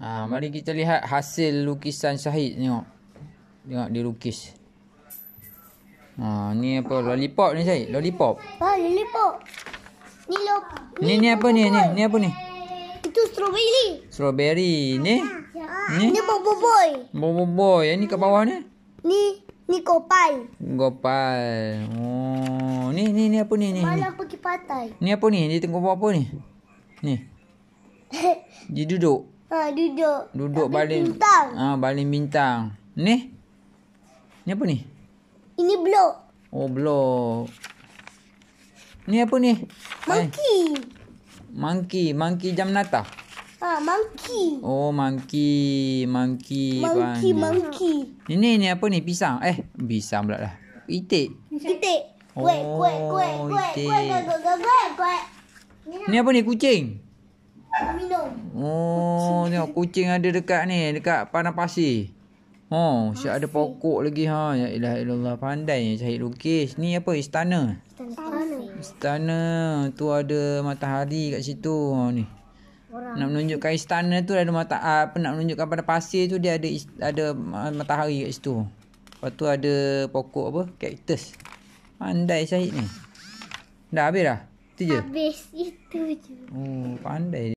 Ha, mari kita lihat hasil lukisan Syahid tengok. Tengok dia lukis. Ha, ni apa lollipop ni Syahid? Lollipop. Ha, lollipop. Ni lo ni, ni, ni apa ni? Ni ni apa ni? Itu strawberry. Strawberry ni. Ha, ha, ni ni bobo boy. Bobo boy. Yang eh, ni kat bawah ni. Ni ni Gopal Kopal. Oh, ni ni ni apa ni ni? Malah pergi pantai? Ni apa ni? Dia tengok buat apa ni? Ni. Dia duduk. Ah duduk. Duduk Tapi baling. Bintang. Ha, baling bintang. Ni? Ni apa ni? Ini blok. Oh, blok. Ni apa ni? Monkey. Ay. Eh. Monkey. Monkey jam nata? Ah ha, monkey. Oh, monkey. Monkey. Monkey, panggil. monkey. Ini ni apa ni? Pisang. Eh, pisang pula lah. Itik. Itik. Kuek, kuek, kuek, kuek, kuek, oh, kuek, kuek, kuek, kuek, kuek, kuek, kuek, minum. Oh, kucing. kucing ada dekat ni, dekat panah pasir. oh, siap ada pokok lagi ha. Ya ilah ilallah pandai cari lukis. Ni apa? Istana. Istana. Istana. Tu ada matahari kat situ. Ha ni. Orang nak menunjukkan istana tu ada mata apa nak menunjukkan pada pasir tu dia ada ada matahari kat situ. Lepas tu ada pokok apa? Cactus. Pandai Syahid ni. Dah habis dah? Itu je? Habis. Itu je. Oh, pandai.